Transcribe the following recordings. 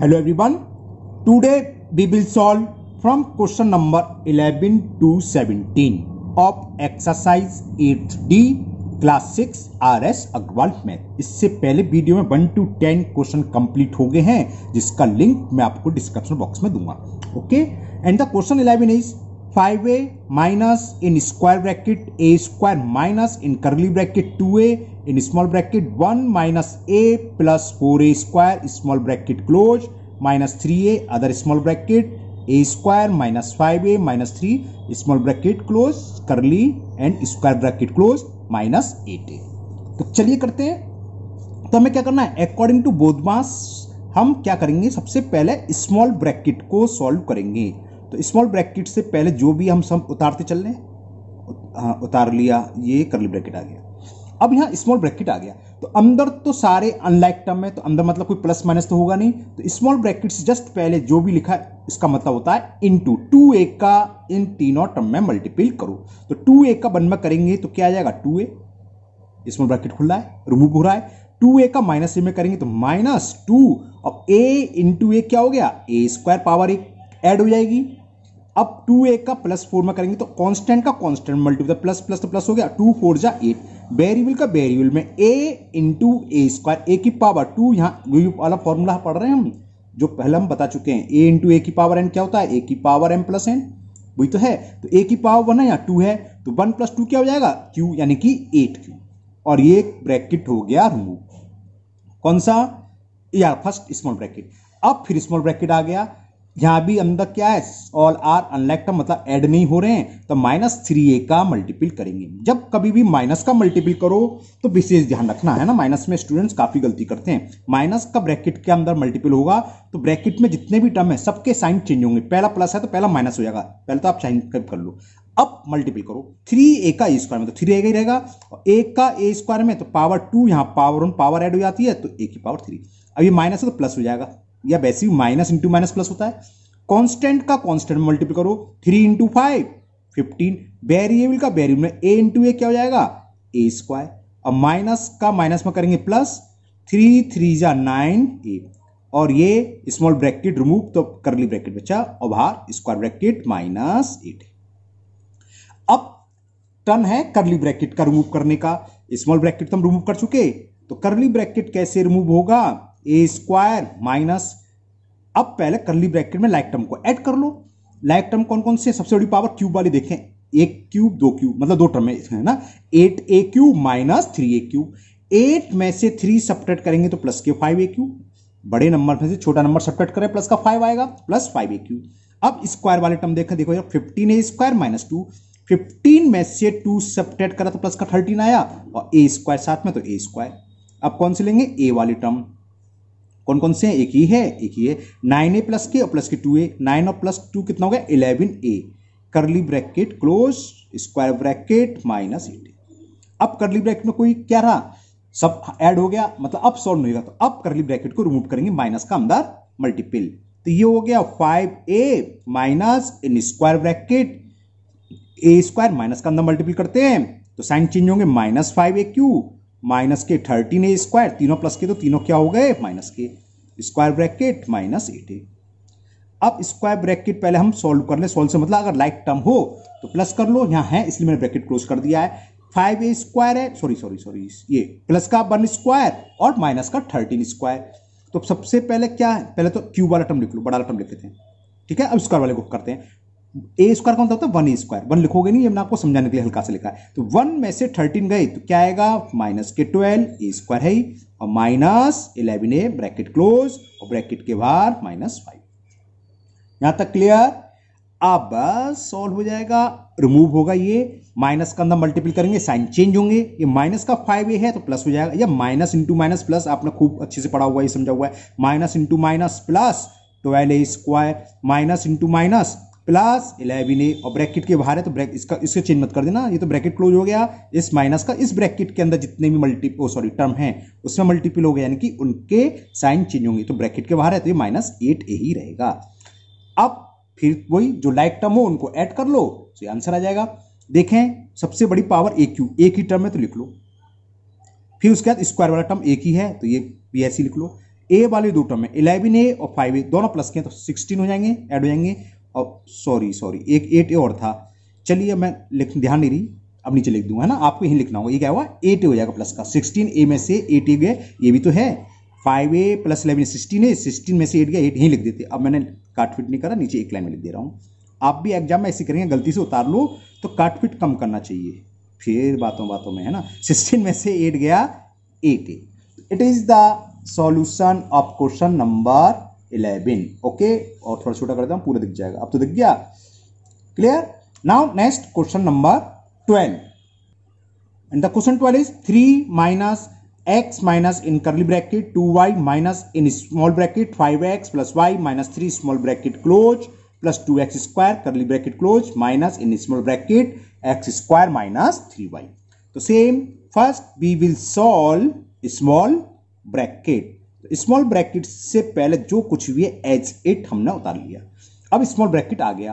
hello everyone today we will solve from question number 11 to 17 exercise exercise D class six R S Agarwal math इससे पहले video में one to ten question complete हो गए हैं जिसका link मैं आपको डिस्क्रिप्शन बॉक्स में दूंगा okay and the question eleven is five a minus in square bracket a square minus in curly bracket two a in small bracket 1 minus a plus 4a square small bracket close minus 3a other small bracket a square minus 5a minus 3 small bracket close curly and square bracket close minus eight a तो चलिए करते हैं तो हमें क्या करना है according to बोधमास हम क्या करेंगे सबसे पहले स्मॉल ब्रैकेट को सॉल्व करेंगे तो स्मॉल ब्रैकेट से पहले जो भी हम सब उतारते चल रहे हैं हाँ उतार लिया ये करली ब्रैकेट आ गया अब यहाँ स्मॉल ब्रैकेट आ गया तो अंदर तो सारे अनलाइक टर्म है तो अंदर मतलब कोई प्लस माइनस तो होगा नहीं तो स्मॉल ब्रैकेट से जस्ट पहले जो भी लिखा है इसका मतलब होता है इन टू टू ए का इन तीनों टर्म में मल्टीपल करो तो टू ए का वन में करेंगे तो क्या आ जाएगा टू ए स्मॉल ब्रैकेट खुल रहा है रिमूव हो रहा है टू ए का माइनस ए में करेंगे तो माइनस टू अब ए टू ए क्या हो गया a square power a add हो जाएगी अब टू ए का प्लस फोर में करेंगे तो कॉन्स्टेंट का कॉन्स्टेंट मल्टीपल प्लस प्लस तो प्लस हो गया टू फोर जा एट वेरिएबल का वेरिएबल में ए इंटू ए स्क्वायर ए की पावर टू यहाँ वाला फॉर्मूला पढ़ रहे हैं हम जो पहले हम बता चुके हैं ए इंटू ए की पावर एन क्या होता है ए की पावर एन प्लस एन वही तो है तो ए की पावर वन है यहाँ टू है तो वन प्लस टू क्या हो जाएगा क्यू यानी कि एट क्यू और ये ब्रैकेट हो गया रू कौन सा यार फर्स्ट स्मॉल ब्रैकेट अब फिर स्मॉल ब्रैकेट आ गया यहां भी अंदर क्या है ऑल आर अनलाइक का मतलब एड नहीं हो रहे हैं तो माइनस थ्री ए का मल्टीपल करेंगे जब कभी भी माइनस का मल्टीपल करो तो विशेष ध्यान रखना है ना माइनस में स्टूडेंट्स काफ़ी गलती करते हैं माइनस का ब्रैकेट के अंदर मल्टीपल होगा तो ब्रैकेट में जितने भी टर्म है सबके साइन चेंज होंगे पहला प्लस है तो पहला माइनस हो जाएगा पहले तो आप साइन कर लो अब मल्टीपल करो थ्री ए का ए स्क्वायर में तो थ्री ए का ही रहेगा और ए का ए स्क्वायर में तो पावर टू यहाँ पावर वन पावर एड हो जाती है तो ए की पावर थ्री अभी माइनस है तो प्लस हो जाएगा या वैसे माइनस इंटू माइनस प्लस होता है कांस्टेंट का कांस्टेंट मल्टीप्लाई करो three into five fifteen variable का वेरिएबल में ए इंटू ए क्या हो जाएगा ए स्क्वायर अब माइनस का माइनस में करेंगे प्लस थ्री थ्री जा नाइन ए और ये स्मॉल ब्रैकेट रिमूव तो करली ब्रैकेट बच्चा और बाहर स्क्वायर ब्रैकेट माइनस एट अब टर्न है करली ब्रैकेट का रिमूव करने का स्मॉल ब्रैकेट तो हम रिमूव कर चुके तो करली ब्रैकेट कैसे रिमूव होगा ए स्क्वायर माइनस अब पहले करली ब्रैकेट में लाइक टर्म को ऐड कर लो लाइक टर्म कौन कौन से सबसे बड़ी पावर क्यूब वाली देखें एक क्यूब दो क्यूब मतलब दो टर्म है ना eight a cube minus three a cube eight में से थ्री सपरेट करेंगे तो प्लस के फाइव ए क्यूब बड़े नंबर में से छोटा नंबर सपरेट करें प्लस का फाइव आएगा प्लस फाइव ए क्यूब अब स्क्वायर वाले टर्म देखें देखो fifteen a square minus two fifteen में से टू सपरेट करा तो प्लस का थर्टीन आया और ए स्क्वायर साथ में तो ए स्क्वायर अब कौन से लेंगे ए वाली टर्म कौन कौन से हैं एक ही है एक ही है नाइन ए प्लस के और प्लस के टू ए नाइन और प्लस टू कितना हो गया eleven a curly bracket close square bracket minus eighty अब करली ब्रैकेट में कोई क्या रहा सब ऐड हो गया मतलब अब सॉल्व नहीं होगा तो अब करली ब्रैकेट को रिमूव करेंगे माइनस का अंदर मल्टीपल तो ये हो गया five a minus in square bracket a square minus का अंदर मल्टीपल करते हैं तो साइन चेंज होंगे minus five a cube minus के थर्टीन ए स्क्वायर तीनों प्लस के तो तीनों क्या हो गए माइनस के square bracket minus eight a अब स्क्वायर ब्रैकेट पहले हम सॉल्व कर ले सॉल्व से मतलब अगर लाइक टर्म हो तो प्लस कर लो यहाँ है इसलिए मैंने ब्रैकेट क्लोज कर दिया है फाइव ए स्क्वायर है सॉरी सॉरी सॉरी ये प्लस का वन स्क्वायर और माइनस का थर्टीन स्क्वायर तो सबसे पहले क्या है पहले तो क्यूब वाला टर्म लिख लो बड़ा वाला टर्म लिख लेते हैं ठीक है अब स्क्वायर वाले को करते हैं ए स्क्वायर कौन सा होता है वन ए स्क्वायर वन लिखोगे नहीं मैंने आपको समझाने के लिए हल्का से लिखा है तो वन में से थर्टीन गए तो क्या आएगा माइनस के ट्वेल्व ए स्क्वायर है और minus eleven a bracket close और ब्रैकेट के बाहर माइनस फाइव यहां तक क्लियर अब सॉल्व हो जाएगा रिमूव होगा ये माइनस का अंदर मल्टीपल करेंगे साइन चेंज होंगे ये माइनस का फाइव ए है तो प्लस हो जाएगा या माइनस इंटू माइनस प्लस आपने खूब अच्छे से पढ़ा हुआ है समझा हुआ है minus into minus plus twelve a square minus into minus plus eleven a और ब्रैकेट के बाहर है तो ब्रैक इसका इससे चेंज मत कर देना ये तो ब्रैकेट क्लोज हो गया इस माइनस का इस ब्रैकेट के अंदर जितने भी मल्टी सॉरी टर्म है उसमें मल्टीपल हो गया यानी कि उनके साइन चेंज होंगे तो ब्रैकेट के बाहर है तो ये माइनस एट ए ही रहेगा अब फिर वही जो लाइक टर्म हो उनको ऐड कर लो तो ये आंसर आ जाएगा देखें सबसे बड़ी पावर ए क्यू एक ही टर्म है तो लिख लो फिर उसके बाद स्क्वायर वाला टर्म एक ही है तो ये पी एस लिख लो ए वाले दो टर्म है इलेवन ए और फाइव ए दोनों प्लस के हैं तो सिक्सटीन हो जाएंगे ऐड हो जाएंगे अब सॉरी सॉरी एक एट ए और था चलिए मैं लिख ध्यान नहीं रही अब नीचे लिख दूंगा है ना आपको यहीं लिखना होगा ये क्या हुआ एट ए हो जाएगा प्लस का सिक्सटीन ए में से एट ए गए ये भी तो है five a plus eleven sixteen है सिक्सटीन में से एट गया एट यहीं लिख देते अब मैंने काटफिट नहीं करा नीचे एक लाइन में लिख दे रहा हूँ आप भी एग्जाम में ऐसी करेंगे गलती से उतार लो तो काटफिट कम करना चाहिए फिर बातों बातों में है ना सिक्सटीन में से एट गया eight a it is the solution of question number eleven okay और थोड़ा छोटा करता हूँ पूरा दिख जाएगा अब तो दिख गया clear now next question number twelve and the question twelve is three minus x minus in curly bracket two y minus in small bracket five x plus y minus three small bracket close plus two x square curly bracket close minus in small bracket x square minus three y तो same first we will solve small bracket small bracket से पहले जो कुछ भी है H eight हमने उतार लिया अब स्मॉल ब्रैकेट आ गया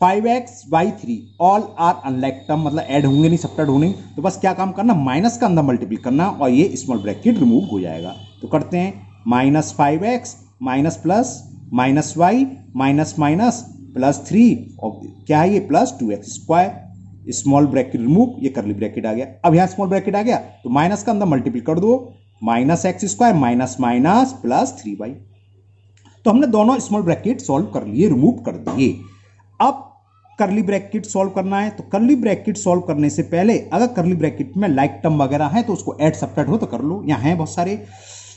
five x by three all are unlike term मतलब ऐड होंगे नहीं सप्टेड होंगे तो बस क्या काम करना माइनस का अंदर मल्टीपल करना और ये स्मॉल ब्रैकेट रिमूव हो जाएगा तो करते हैं minus five x minus plus minus y minus minus plus three और क्या है ये plus two x square small bracket remove ये करली ब्रैकेट आ गया अब यहाँ स्मॉल ब्रैकेट आ गया तो माइनस का अंदर मल्टीपल कर दो minus x square minus minus plus three y तो हमने दोनों स्मॉल ब्रैकेट सॉल्व कर लिए रिमूव कर दिए अब करली ब्रैकेट सॉल्व करना है तो करली ब्रैकेट सॉल्व करने से पहले अगर करली ब्रैकेट में लाइक टर्म वगैरह है तो उसको एड सब्ट्रैक्ट हो तो कर लो यहाँ हैं बहुत सारे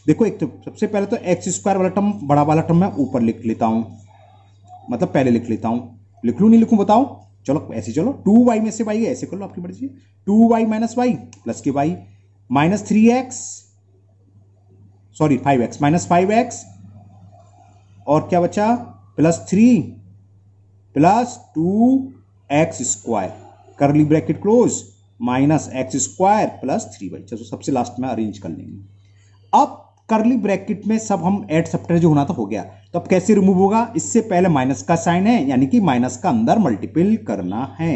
देखो एक तो सबसे पहले तो एक्स स्क्वायर वाला टर्म बड़ा वाला टर्म मैं ऊपर लिख लेता हूँ मतलब पहले लिख लेता हूँ लिख लूँ नहीं लिखूँ बताओ चलो ऐसे चलो टू वाई में से वाई ऐसे कर लो आपकी मर्जी two y minus y plus के y minus three x sorry five x minus five x और क्या बचा plus three plus two x square curly bracket close minus x square plus three by चलो सबसे लास्ट में arrange कर लेंगे अब करली ब्रैकेट में सब हम एड सप्टर जो होना था हो गया तो अब कैसे रिमूव होगा इससे पहले माइनस का साइन है यानी कि माइनस का अंदर मल्टीपल करना है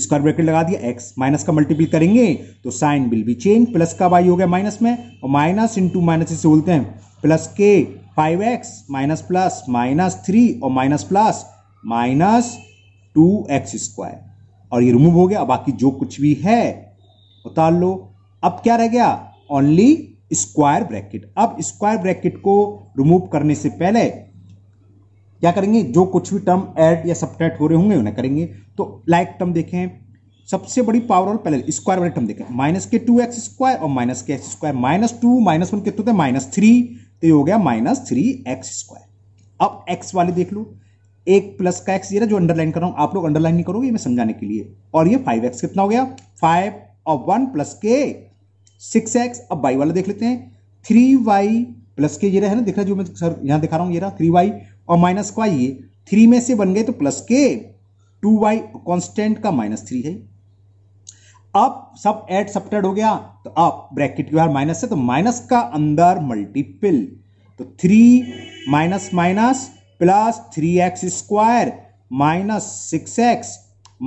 स्क्वायर ब्रैकेट लगा दिया एक्स माइनस का मल्टीपल करेंगे तो sign will be change plus का वाई हो गया माइनस में और माइनस इंटू माइनस इसे बोलते हैं प्लस के five x minus plus minus three और minus plus minus two x square और ये रिमूव हो गया बाकी जो कुछ भी है उतार लो अब क्या रह गया ओनली स्क्वायर ब्रैकेट अब स्क्वायर ब्रैकेट को रिमूव करने से पहले क्या करेंगे जो कुछ भी टर्म ऐड या सब्ट्रैक्ट हो रहे होंगे उन्हें करेंगे तो लाइक टर्म देखें सबसे बड़ी पावर और पहले स्क्वायर वाले टर्म देखें माइनस के टू एक्स स्क्वायर और माइनस के x square minus two minus one कितने माइनस थ्री तो ये हो गया माइनस थ्री एक्स स्क्वायर अब एक्स वाले देख लो एक प्लस का एक्स ये जो अंडरलाइन कर रहा हूँ आप लोग अंडरलाइन नहीं करोगे मैं समझाने के लिए और ये फाइव कितना हो गया फाइव और वन प्लस के सिक्स एक्स अब वाई वाला देख लेते हैं थ्री वाई प्लस के ये रहा है ना देख रहा है जो मैं सर यहाँ दिखा रहा हूँ ये रहा थ्री वाई और माइनस का ये थ्री में से बन गए तो प्लस के टू वाई कॉन्स्टेंट का माइनस थ्री है अब सब एड सप्टेड हो गया तो अब ब्रैकेट के बाहर माइनस है तो माइनस का अंदर मल्टीपल तो three minus minus plus three x square minus six x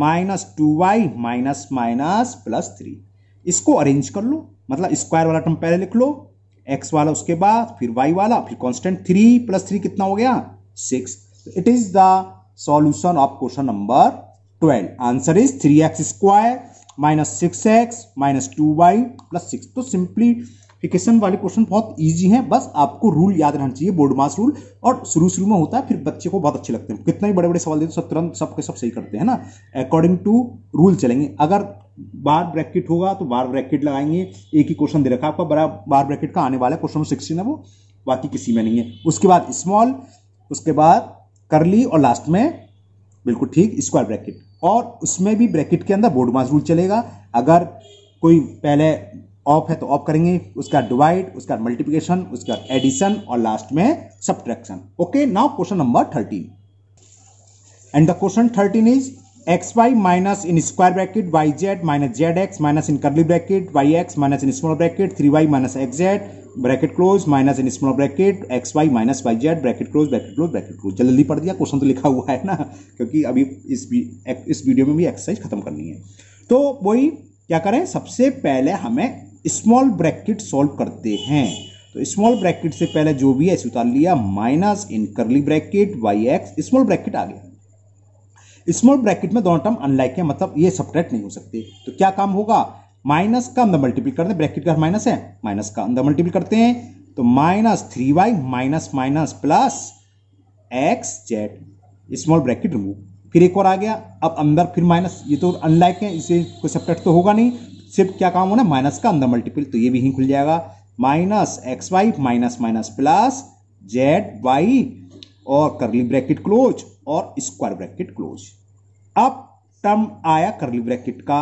minus two y minus minus plus three इसको अरेंज कर लो मतलब स्क्वायर वाला टर्म पहले लिख लो एक्स वाला उसके बाद फिर वाई वाला फिर कांस्टेंट थ्री प्लस थ्री कितना हो गया the solution of question number twelve answer is three x square minus six x minus two y plus six तो सिंप्लीफिकेशन वाले क्वेश्चन बहुत इजी है बस आपको रूल याद रहना चाहिए बोर्ड मास रूल और शुरू शुरू में होता है फिर बच्चे को बहुत अच्छे लगते हैं कितना ही बड़े बड़े सवाल देते सब तुरंत सबके सब सही करते हैं ना अकॉर्डिंग टू रूल चलेंगे अगर बार ब्रैकेट होगा तो बार ब्रैकेट लगाएंगे एक ही क्वेश्चन दे रखा आपका बड़ा बार ब्रैकेट का आने वाला है क्वेश्चन सिक्सटीन है वो बाकी किसी में नहीं है उसके बाद स्मॉल उसके बाद करली और लास्ट में बिल्कुल ठीक स्क्वायर ब्रैकेट और उसमें भी ब्रैकेट के अंदर बोर्ड मास रूल चलेगा अगर कोई पहले ऑफ है तो ऑफ करेंगे उसका डिवाइड उसका मल्टीप्लिकेशन उसका एडिशन और लास्ट में subtraction okay now question number thirteen and the question thirteen is x y minus in square bracket y z minus z x minus in curly bracket y x minus in small bracket three y minus x z bracket close minus in small bracket x y minus y z bracket close bracket close bracket close जल्दी पढ़ दिया question तो लिखा हुआ है ना क्योंकि अभी इस इस वीडियो में भी एक्सरसाइज खत्म करनी है तो वही क्या करें सबसे पहले हमें स्मॉल ब्रैकेट सॉल्व करते हैं तो स्मॉल ब्रैकेट से पहले जो भी है इसे उतार लिया minus in curly bracket y x small bracket आ गया स्मॉल ब्रैकेट में दोनों टर्म अनलाइक है मतलब ये सपरेट नहीं हो सकती तो क्या काम होगा माइनस का अंदर मल्टीप्ली करते हैं ब्रैकेट का माइनस है माइनस का अंदर मल्टीप्ली करते हैं तो minus three y minus minus plus x z small bracket remove फिर एक और आ गया अब अंदर फिर माइनस ये तो अनलाइक है इसे कोई सपरेट तो होगा नहीं सिर्फ क्या काम होना माइनस का अंदर मल्टीपल तो ये भी ही खुल जाएगा minus x y minus minus plus z y और करली ब्रैकेट क्लोज और स्क्वायर ब्रैकेट क्लोज अब टर्म आया करली ब्रैकेट का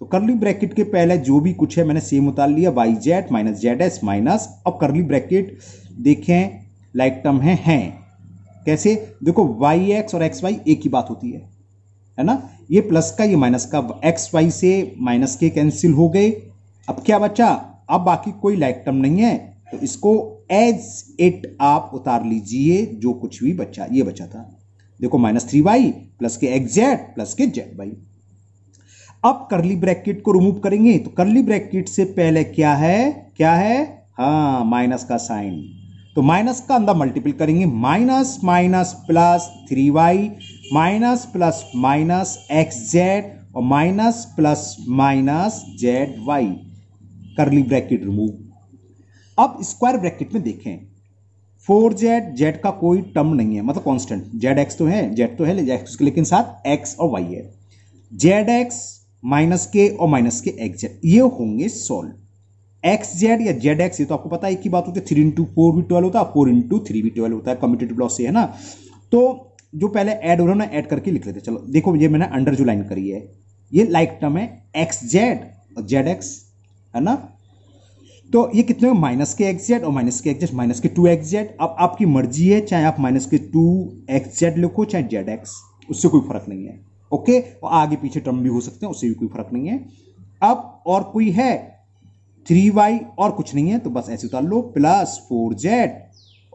तो करली ब्रैकेट के पहले जो भी कुछ है मैंने सेम उतार लिया y z minus z s minus अब करली ब्रैकेट देखें लाइक टर्म है हैं कैसे देखो वाई एक्स और एक्स वाई एक ही बात होती है है ना ये प्लस का ये माइनस का एक्स वाई से माइनस के कैंसिल हो गए अब क्या बचा अब बाकी कोई लाइक टर्म नहीं है तो इसको एज इट आप उतार लीजिए जो कुछ भी बचा ये बचा था देखो माइनस थ्री वाई प्लस के एक्स जेड प्लस के जेड वाई अब करली ब्रैकेट को रिमूव करेंगे तो करली ब्रैकेट से पहले क्या है क्या है हा माइनस का साइन तो माइनस का अंदर मल्टीपल करेंगे minus minus plus three y minus plus minus x z और minus plus minus z y curly bracket remove अब स्क्वायर ब्रैकेट में देखें फोर जेड जेड का कोई टर्म नहीं है मतलब कॉन्स्टेंट जेड एक्स तो है जेड तो है लेकिन साथ एक्स और वाई है जेड एक्स माइनस के और माइनस के एक्स जेड ये होंगे सॉल्व एक्स जेड या जेड एक्स ये तो आपको पता है एक ही बात होती है थ्री इंटू फोर भी ट्वेल्व होता है फोर इंटू थ्री भी ट्वेल्व होता है कम्पिटेटिव लॉस से है ना तो जो पहले ऐड हो रहा है ना ऐड करके लिख लेते चलो देखो ये मैंने अंडर जो लाइन करी है ये लाइक टर्म है एक्स जेड और जेड एक्स है ना तो ये कितने माइनस के एक्स जेड और माइनस के एक्स जेड माइनस के टू एक्स जेड अब आपकी मर्जी है चाहे आप माइनस के टू एक्स जेड लिखो चाहे जेड एक्स उससे कोई फर्क नहीं है ओके और आगे पीछे टर्म भी हो सकते हैं उससे भी कोई फर्क नहीं है अब और कोई है थ्री वाई और कुछ नहीं है तो बस ऐसे उतार लो प्लस फोर जेड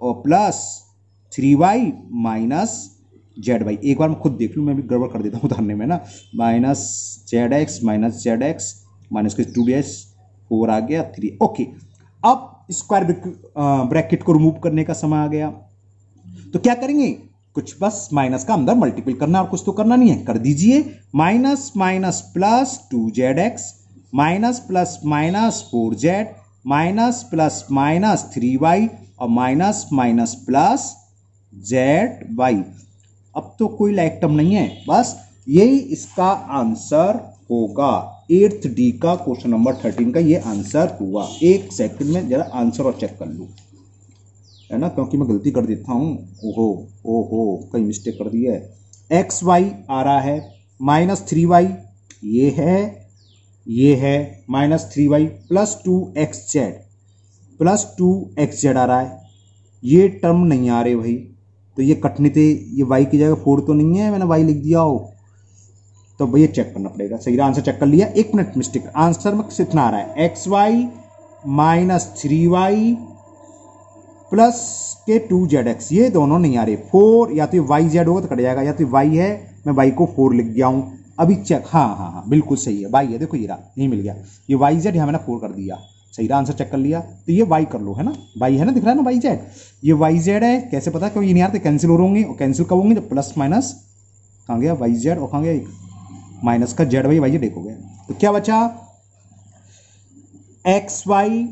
और plus three y minus z y एक बार मैं खुद देख लूँ मैं भी गड़बड़ कर देता हूँ उतारने में ना minus z x minus z x minus के टू डी एक्स फोर आ गया थ्री ओके अब स्क्वायर ब्रैकेट uh, को रिमूव करने का समय आ गया तो क्या करेंगे कुछ बस माइनस का अंदर मल्टीपल करना और कुछ तो करना नहीं है कर दीजिए minus minus plus two z x minus plus minus four z minus plus minus three y और minus minus plus z y अब तो कोई लाइक टर्म नहीं है बस यही इसका आंसर होगा एट्थ डी का क्वेश्चन नंबर थर्टीन का ये आंसर हुआ एक सेकंड में ज़रा आंसर और चेक कर लूँ है ना क्योंकि मैं गलती कर देता हूँ ओहो ओहो कहीं मिस्टेक कर दिया है एक्स वाई आ रहा है माइनस थ्री वाई ये है ये है minus three y plus two x z plus two x z आ रहा है ये टर्म नहीं आ रहे भाई तो ये कटने थे ये वाई की जगह फोर तो नहीं है मैंने वाई लिख दिया हो तो भैया चेक करना पड़ेगा सही आंसर चेक कर लिया एक मिनट मिस्टेक आंसर में कितना आ रहा है x y minus three y plus के टू जेड एक्स ये दोनों नहीं आ रहे फोर या तो वाई जेड होगा तो कट जाएगा या तो वाई है मैं वाई को फोर लिख गया हूं अभी चेक हाँ हाँ हाँ बिल्कुल सही है वाई है देखो ये रहा यही मिल गया ये वाई जेड यहां मैंने फोर कर दिया सही रहा आंसर चेक कर लिया तो ये वाई कर लो है ना वाई है ना दिख रहा है ना वाई जेड ये वाई जेड है कैसे पता क्यों ये नहीं आते कैंसिल तो हो रहे होंगे और कैंसिल कब होंगे जब प्लस माइनस कहाँ गया वाई जेड और कहाँ गया माइनस का जेड वाई वाई देखोगे तो क्या बचा x y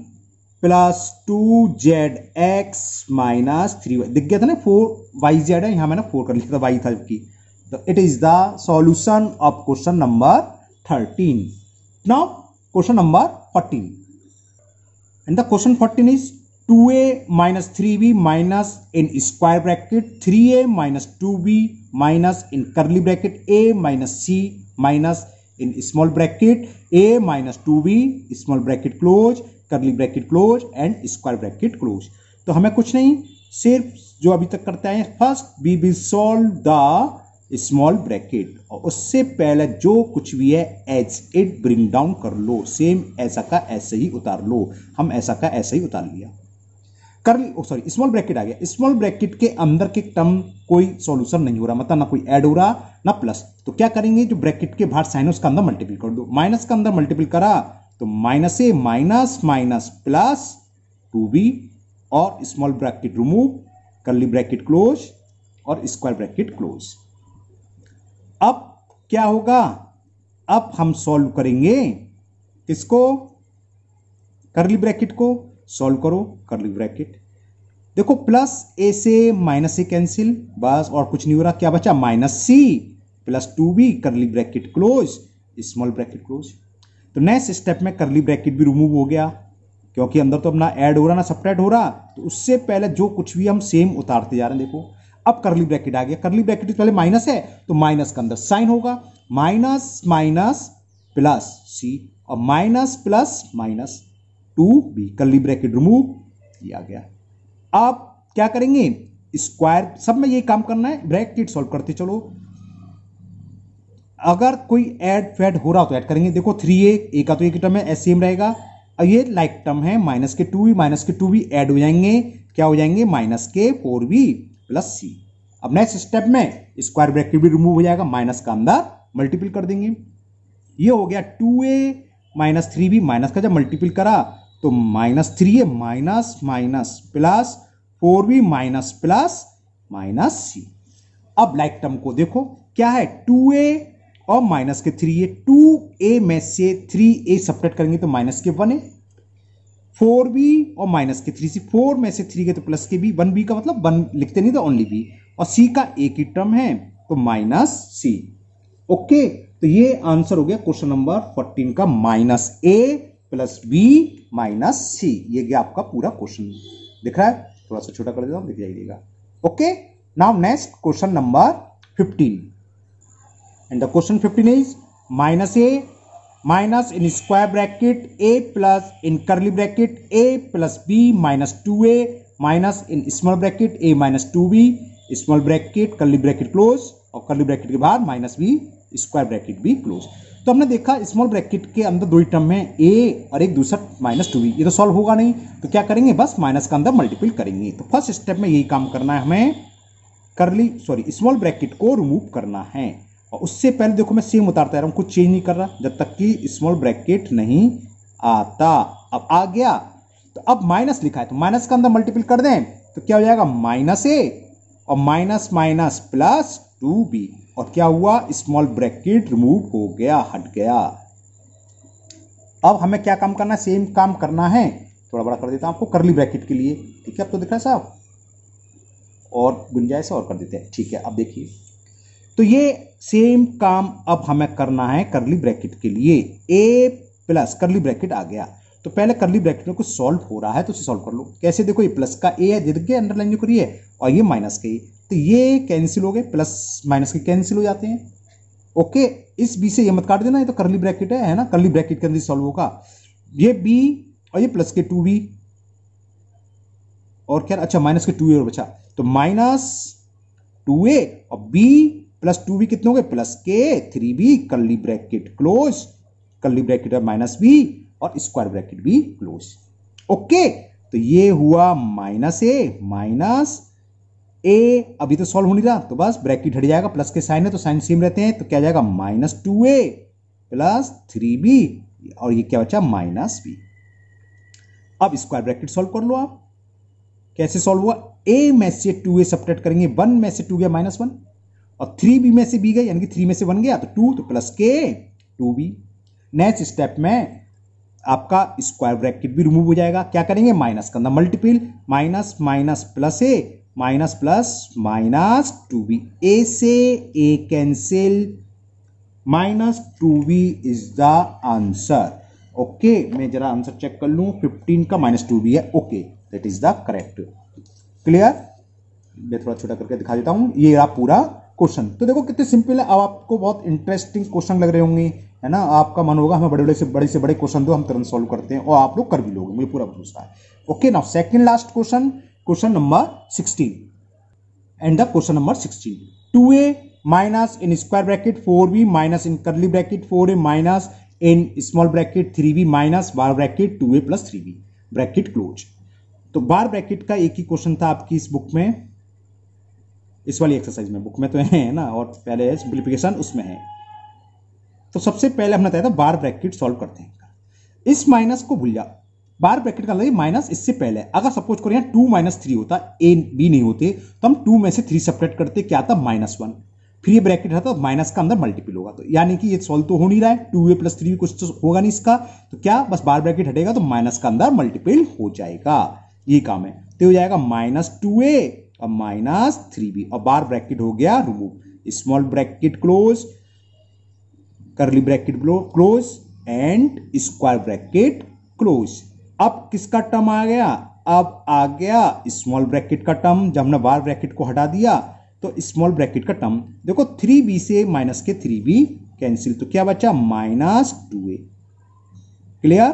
plus two z x minus three y दिख गया था ना फोर वाई जेड है यहां मैंने फोर कर लिया था वाई था जबकि तो it is the solution of question number thirteen now question number fourteen and the question fourteen is two a minus three b minus in square bracket three a minus two b minus in curly bracket a minus c minus in small bracket a minus two b small bracket close curly bracket close and square bracket close तो हमें कुछ नहीं सिर्फ जो अभी तक करते हैं first we be solve the small bracket और उससे पहले जो कुछ भी है एच इट ब्रिंग डाउन कर लो सेम ऐसा का ऐसे ही उतार लो हम ऐसा का ऐसे ही उतार लिया कर्ल सॉरी स्मॉल ब्रैकेट आ गया स्मॉल ब्रैकेट के अंदर के टर्म कोई सॉल्यूशन नहीं हो रहा मतलब ना कोई ऐड हो रहा ना प्लस तो क्या करेंगे जो ब्रैकेट के बाहर साइनस का अंदर मल्टीपल कर दो माइनस का अंदर मल्टीपल करा तो minus a minus minus plus two b और small bracket remove curly bracket close और स्क्वायर ब्रैकेट क्लोज अब क्या होगा अब हम सॉल्व करेंगे किसको कर्ली ब्रैकेट को सॉल्व करो कर ली ब्रैकेट देखो प्लस ए से माइनस ए कैंसिल बस और कुछ नहीं हो रहा क्या बचा minus c plus two b curly bracket close small bracket close तो नेक्स्ट स्टेप में करली ब्रैकेट भी रिमूव हो गया क्योंकि अंदर तो अपना ऐड हो रहा ना सपरेट हो रहा तो उससे पहले जो कुछ भी हम सेम उतारते जा रहे हैं देखो अब करली ब्रैकेट आ गया करली ब्रैकेट पहले माइनस है तो माइनस का अंदर साइन होगा माइनस माइनस प्लस सी और minus plus minus two b curly bracket remove किया गया आप क्या करेंगे स्क्वायर सब में यही काम करना है ब्रैकेट सॉल्व करते चलो अगर कोई एड फैड हो रहा हो तो ऐड करेंगे देखो थ्री ए ए का तो एक टर्म है एस रहेगा और ये लाइक टर्म है माइनस के टू बी माइनस के टू बी एड हो जाएंगे क्या हो जाएंगे माइनस के फोर बी प्लस सी अब नेक्स्ट स्टेप में स्क्वायर ब्रैकेट भी रिमूव हो जाएगा माइनस का अंदर मल्टीपल कर देंगे ये हो गया टू ए माइनस थ्री भी माइनस का जब मल्टीपल करा तो माइनस थ्री है माइनस माइनस प्लस फोर भी माइनस प्लस माइनस सी अब लाइक टर्म को देखो क्या है टू ए और माइनस के थ्री ए टू ए में से थ्री ए सपरेट करेंगे तो माइनस के वन ए फोर बी और माइनस के थ्री सी फोर में से थ्री के तो प्लस के बी वन बी का मतलब वन लिखते नहीं तो ओनली बी और सी का ए की टर्म है तो माइनस सी ओके तो ये आंसर हो गया क्वेश्चन नंबर फोर्टीन का minus a plus b minus c ये गया आपका पूरा क्वेश्चन दिख रहा है थोड़ा सा छोटा कर देता हूं दिख जाइएगा okay now next question number fifteen and the question fifteen is minus a minus in square bracket a plus in curly bracket a plus b minus two a minus in small bracket a minus two b small bracket curly bracket close और curly bracket के बाहर minus b square bracket भी close तो हमने देखा small bracket के अंदर दो ही टर्म है ए और एक दूसरा माइनस टू बी ये तो सॉल्व होगा नहीं तो क्या करेंगे बस माइनस का अंदर मल्टीपल करेंगे तो फर्स्ट स्टेप में यही काम करना है हमें करली सॉरी स्मॉल ब्रैकेट को रिमूव करना है और उससे पहले देखो मैं सेम उतारता रहा हूँ कुछ चेंज नहीं कर रहा जब तक कि स्मॉल ब्रैकेट नहीं आता अब आ गया तो अब माइनस लिखा है तो माइनस का अंदर मल्टीपल कर दें तो क्या हो जाएगा माइनस ए और minus minus plus two b और क्या हुआ स्मॉल ब्रैकेट रिमूव हो गया हट गया अब हमें क्या काम करना है सेम काम करना है थोड़ा बड़ा कर देता हूं आपको करली ब्रैकेट के लिए ठीक है आपको तो दिख रहा है साहब और गुंजाइश और कर देते हैं ठीक है अब देखिए तो ये सेम काम अब हमें करना है करली ब्रैकेट के लिए ए प्लस करली ब्रैकेट आ गया तो पहले करली ब्रैकेट में कुछ सॉल्व हो रहा है तो उसे सॉल्व कर लो कैसे देखो ये प्लस का ए है दीर्घ अंडरलाइन जो करिए और ये माइनस का ए तो ये कैंसिल हो गए प्लस माइनस के कैंसिल हो जाते हैं ओके इस बी से ये मत काट देना ये तो करली ब्रैकेट है है ना करली ब्रैकेट के अंदर सॉल्व होगा ये बी और ये प्लस के टू बी और क्या अच्छा माइनस के टू ए और बचा तो माइनस टू ए और बी प्लस टू बी कितने हो गए प्लस के three b curly bracket close curly bracket है माइनस बी और स्क्वायर ब्रैकेट भी क्लोज ओके तो ये हुआ माइनस ए माइनस ए अभी तो सॉल्व हो नहीं रहा तो बस ब्रैकेट हट जाएगा प्लस के साइन है तो साइन सेम रहते हैं तो क्या जाएगा minus two a plus three b और ये क्या बचा माइनस बी अब स्क्वायर ब्रैकेट सॉल्व कर लो आप कैसे सॉल्व हुआ ए में से टू ए सपरेट करेंगे वन में से टू गया माइनस वन और थ्री बी में से बी गया यानी कि थ्री में से वन गया तो टू तो प्लस के टू बी नेक्स्ट स्टेप में आपका स्क्वायर ब्रैकेट भी रिमूव हो जाएगा क्या करेंगे माइनस करना multiple minus minus plus a minus plus minus two b a से a cancel minus two b is the answer okay मैं जरा आंसर चेक कर लू फिफ्टीन का माइनस टू बी है okay that is the correct clear मैं थोड़ा छोटा करके दिखा देता हूं ये रहा पूरा क्वेश्चन तो देखो कितने सिंपल है अब आपको बहुत इंटरेस्टिंग क्वेश्चन लग रहे होंगे है ना आपका मन होगा हमें बड़े बड़े से बड़े से बड़े क्वेश्चन दो हम तुरंत सॉल्व करते हैं और आप लोग कर भी लोगे मुझे पूरा भरोसा है okay now second last question question number sixteen and the question number sixteen two a minus in square bracket four b minus in curly bracket four a minus in small bracket three b minus bar bracket two a plus three b bracket close तो bar bracket का एक ही question था आपकी इस book में इस वाली exercise में बुक में तो है ना और पहले सिंप्लीफिकेशन उसमें है तो सबसे पहले हमने बताया था बार ब्रैकेट सॉल्व करते हैं इस माइनस को भूल जाओ बाहर ब्रैकेट का लगे माइनस इससे पहले अगर सपोज करो यहाँ टू माइनस थ्री होता ए बी नहीं होते तो हम टू में से थ्री सेपरेट करते क्या आता माइनस वन फिर ये ब्रैकेट रहता तो माइनस का अंदर मल्टीपल होगा तो यानी कि ये सॉल्व तो हो नहीं रहा है टू ए प्लस थ्री कुछ तो होगा नहीं इसका तो क्या बस बार ब्रैकेट हटेगा तो माइनस का अंदर मल्टीपल हो जाएगा ये काम है तो हो जाएगा माइनस टू ए और माइनस थ्री बी और बार ब्रैकेट हो गया remove small bracket close curly bracket close and square bracket close अब किसका टर्म आ गया अब आ गया स्मॉल ब्रैकेट का टर्म जब हमने बार ब्रैकेट को हटा दिया तो स्मॉल ब्रैकेट का टर्म देखो थ्री बी से माइनस के थ्री बी कैंसिल तो क्या बचा माइनस टू ए क्लियर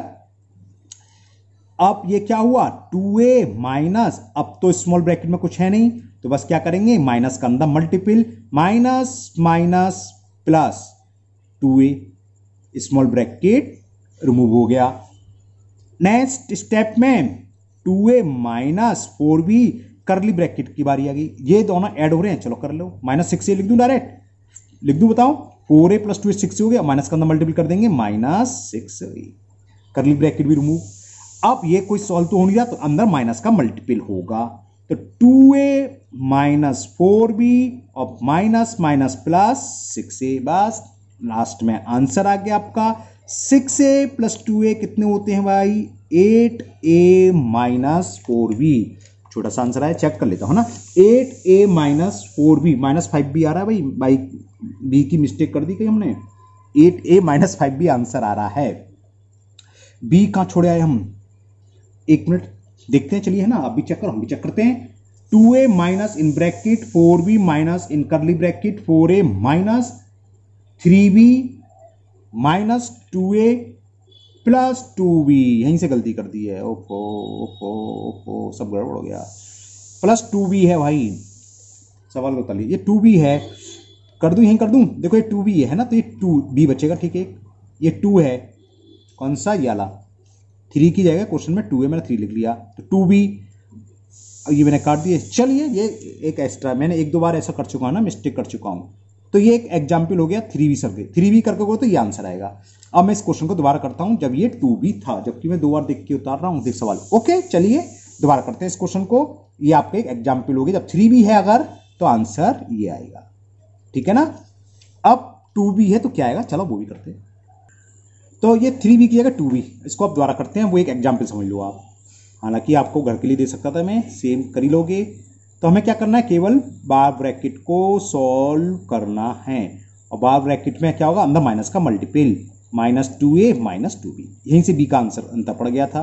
अब ये क्या हुआ टू ए माइनस अब तो स्मॉल ब्रैकेट में कुछ है नहीं तो बस क्या करेंगे माइनस का अंदर multiple minus minus plus two a small bracket remove हो गया नेक्स्ट स्टेप में two a minus four b curly bracket की बारी आ गई ये दोनों ऐड हो रहे हैं चलो कर लो माइनस सिक्स ए लिख दूं डायरेक्ट लिख दूं बताओ four a plus two a six हो गया माइनस का मल्टीपल कर देंगे माइनस सिक्स ए करली ब्रैकेट भी रिमूव अब ये कोई सॉल्व तो हो नहीं रहा तो अंदर माइनस का मल्टीपल होगा तो two a minus four b और minus minus plus six a बस लास्ट में आंसर आ गया आपका six a plus two a कितने होते हैं भाई eight a minus four b छोटा सा आंसर आया चेक कर लेता हूँ ना eight a minus four b minus five b आ रहा है भाई भाई बी की मिस्टेक कर दी कहीं हमने eight a minus five b answer आ रहा है बी कहाँ छोड़े आए हम एक मिनट देखते हैं चलिए है ना आप भी चेक करो हम भी चेक करते हैं two a minus in bracket four b minus in curly bracket four a minus three b minus two a plus two b यहीं से गलती कर दी है ओपो ओपो ओपो सब गड़बड़ हो गया प्लस टू बी है भाई सवाल को तली ये टू बी है कर दूं यहीं कर दूं देखो ये टू बी है ना तो ये टू बी बचेगा ठीक है ये टू है कौन सा याला थ्री की जाएगा क्वेश्चन में टू है मैंने थ्री लिख लिया तो टू बी ये मैंने काट दिया चलिए ये एक एक्स्ट्रा मैंने एक दो बार ऐसा कर चुका हूँ ना मिस्टेक कर चुका हूँ तो ये एक एग्जाम्पल हो गया थ्री बी सर्वे थ्री बी करके तो ये आंसर आएगा अब मैं इस क्वेश्चन को दोबारा करता हूं जब ये टू बी था जबकि मैं दो बार देख के उतार रहा हूं देख सवाल ओके चलिए दोबारा करते हैं इस क्वेश्चन को ये आपके एक एग्जाम्पल होगी जब थ्री बी है अगर तो आंसर ये आएगा ठीक है ना अब टू बी है तो क्या आएगा चलो वो भी करते हैं तो ये थ्री बी की जगह टू बी इसको आप दोबारा करते हैं वो एक एग्जाम्पल समझ लो आप हालांकि आपको घर के लिए दे सकता था मैं सेम करी लोगे तो हमें क्या करना है केवल बार ब्रैकेट को सॉल्व करना है और बार ब्रैकेट में क्या होगा अंदर माइनस का multiple minus two a minus two b यहीं से बी का आंसर अंतर पड़ गया था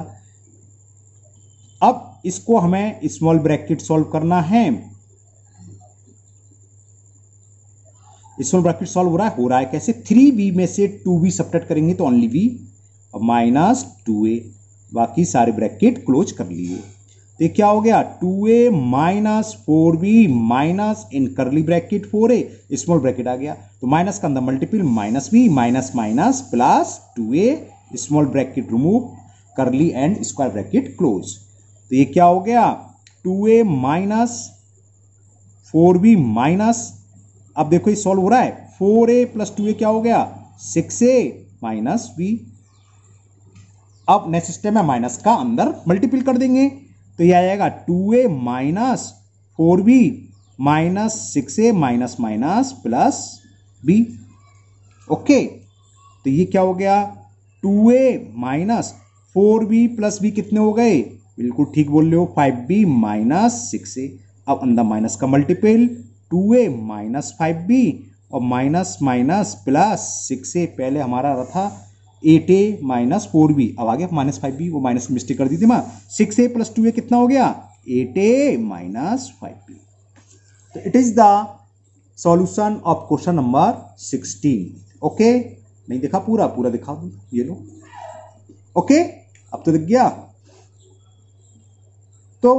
अब इसको हमें स्मॉल ब्रैकेट सॉल्व करना है स्मॉल ब्रैकेट सॉल्व हो रहा है हो रहा है कैसे थ्री बी में से टू बी सपरेट करेंगे तो only b minus two a बाकी सारे ब्रैकेट क्लोज कर लिए तो क्या हो गया two a minus four b minus in curly bracket four a small bracket आ गया तो माइनस का अंदर multiple minus b minus minus plus two a small bracket remove curly and square bracket close तो ये क्या हो गया two a minus four b minus अब देखो ये सॉल्व हो रहा है four a plus two a क्या हो गया सिक्स ए माइनस बी अब नेक्स्ट स्टेप में माइनस का अंदर मल्टीपल कर देंगे तो यह आ जाएगा two a minus four b minus six a minus minus plus b okay तो ये क्या हो गया two a minus four b plus b कितने हो गए बिल्कुल ठीक बोल रहे हो five b minus six a अब अंदर माइनस का multiple two a minus five b और minus minus plus six a पहले हमारा था eight a minus four b अब आगे माइनस फाइव बी वो माइनस मिस्टेक कर दी थी माँ six a plus two a कितना हो गया eight a minus five b तो it is the solution of question number sixteen okay नहीं देखा पूरा पूरा दिखा ये लो ओके अब तो दिख गया तो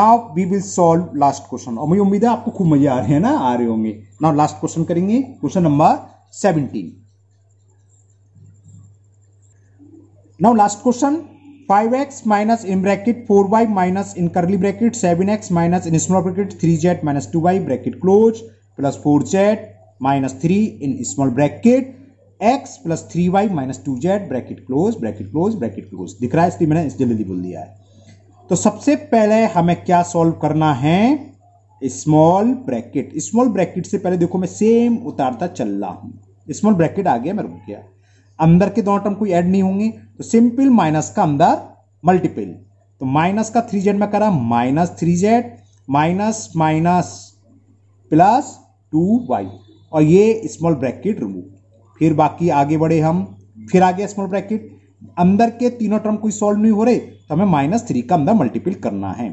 now we will solve last question और मुझे उम्मीद है आपको खूब मजे आ रहे हैं ना आ रहे होंगे नाउ लास्ट क्वेश्चन करेंगे question number seventeen last question five x minus in bracket four y minus in curly bracket seven x minus in small bracket three small minus two y bracket close plus four 4z minus three in small bracket x plus three y minus two z bracket close bracket close bracket close दिख रहा है इसलिए मैंने जल्दी जल्दी बोल दिया है तो सबसे पहले हमें क्या सॉल्व करना है स्मॉल ब्रैकेट स्मॉल ब्रैकेट से पहले देखो मैं सेम उतारता चल रहा हूँ स्मॉल ब्रैकेट आ गया मैं रुक गया अंदर के दोनों टर्म कोई ऐड नहीं होंगे तो सिंपल माइनस का अंदर मल्टीपल तो माइनस का थ्री जेड में करा minus three z minus minus plus two y और ये स्मॉल ब्रैकेट रिमूव फिर बाकी आगे बढ़े हम फिर आगे स्मॉल ब्रैकेट अंदर के तीनों टर्म कोई सॉल्व नहीं हो रहे तो हमें माइनस थ्री का अंदर मल्टीपल करना है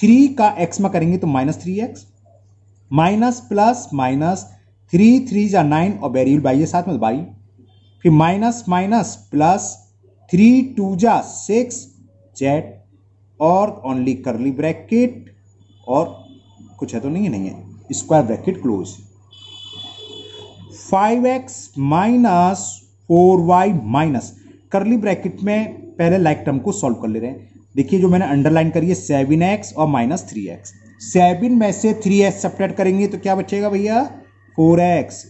थ्री का एक्स में करेंगे तो minus three x minus plus minus three three या नाइन और वेरियल बाई साथ में बाई फिर minus minus plus three two जा सिक्स जेड और ओनली करली ब्रैकेट और कुछ है तो नहीं है नहीं है square bracket close five x minus four y minus curly bracket में पहले लाइक टर्म को सॉल्व कर ले रहे हैं देखिए जो मैंने अंडरलाइन करी है सेवन एक्स और माइनस थ्री एक्स सेवन में से थ्री एक्स सेपरेट करेंगे तो क्या बचेगा भैया फोर एक्स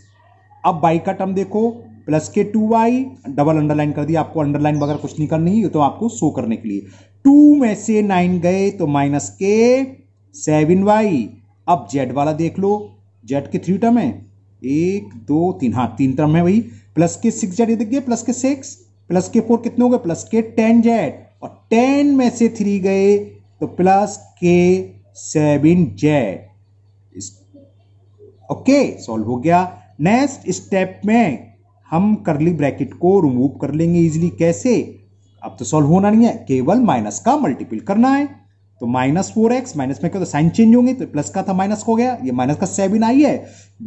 अब बाई का टर्म देखो प्लस के टू वाई डबल अंडरलाइन कर दिया आपको अंडरलाइन वगैरह कुछ नहीं करनी है तो आपको शो करने के लिए टू में से नाइन गए तो माइनस के सेवन वाई अब जेड वाला देख लो जेड के थ्री टर्म है एक दो तीन हाँ तीन टर्म है भाई प्लस के सिक्स जेड ये देख गए प्लस के सिक्स प्लस के फोर कितने हो गए प्लस के टेन जेड और टेन में से थ्री गए तो प्लस के सेवन जेड ओके सॉल्व हो गया नेक्स्ट स्टेप में हम करली ब्रैकेट को रिमूव कर लेंगे इजिली कैसे अब तो सॉल्व होना नहीं है केवल माइनस का मल्टीपल करना है तो माइनस फोर एक्स माइनस में क्या तो साइन चेंज होंगे तो प्लस का था माइनस हो गया ये माइनस का सेवन आई है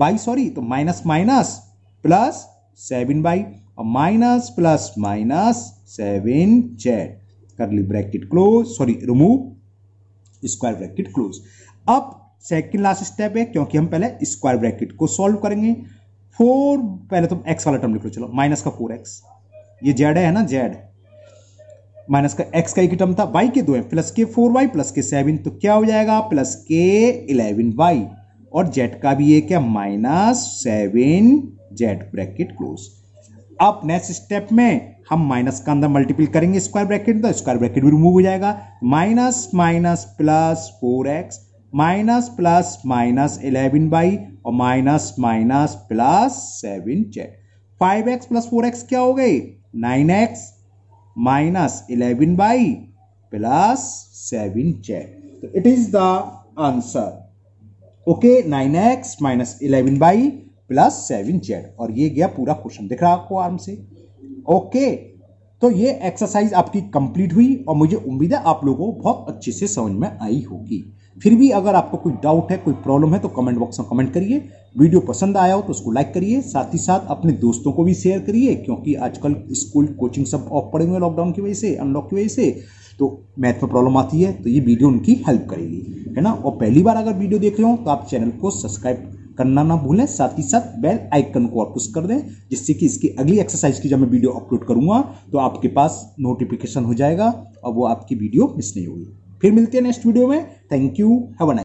बाई सॉरी तो minus minus plus seven y और minus plus minus seven z curly bracket close sorry remove square bracket close अब सेकेंड लास्ट स्टेप है क्योंकि हम पहले स्क्वायर ब्रैकेट को सॉल्व करेंगे फोर पहले तुम तो एक्स वाला टर्म लिख लो चलो माइनस का फोर एक्स ये जेड है ना जेड माइनस का एक्स का एक टर्म था वाई के दो है प्लस के फोर वाई प्लस के सेवन तो क्या हो जाएगा प्लस के इलेवन वाई और जेड का भी ये क्या minus seven z bracket close अब नेक्स्ट स्टेप में हम माइनस का अंदर मल्टीपल करेंगे स्क्वायर ब्रैकेट तो स्क्वायर ब्रैकेट भी रिमूव हो जाएगा minus minus plus four x minus plus minus eleven y और minus minus plus seven check five x plus four x क्या हो गई nine x minus eleven y plus seven check तो it is the answer okay nine x minus eleven y plus seven z और ये गया पूरा question दिख रहा आपको आराम से ओके okay, तो ये एक्सरसाइज आपकी कंप्लीट हुई और मुझे उम्मीद है आप लोगों को बहुत अच्छे से समझ में आई होगी फिर भी अगर आपको कोई डाउट है कोई प्रॉब्लम है तो कमेंट बॉक्स में कमेंट करिए वीडियो पसंद आया हो तो उसको लाइक करिए साथ ही साथ अपने दोस्तों को भी शेयर करिए क्योंकि आजकल स्कूल कोचिंग सब ऑफ पड़े हुए लॉकडाउन की वजह से अनलॉक की वजह से तो मैथ में प्रॉब्लम आती है तो ये वीडियो उनकी हेल्प करेगी है ना और पहली बार अगर वीडियो देख रहे हो तो आप चैनल को सब्सक्राइब करना ना भूलें साथ ही साथ बेल आइकन को आप पुश कर दें जिससे कि इसकी अगली एक्सरसाइज की जब मैं वीडियो अपलोड करूंगा तो आपके पास नोटिफिकेशन हो जाएगा और वो आपकी वीडियो मिस नहीं होगी फिर मिलते हैं नेक्स्ट वीडियो में थैंक यू हैव अ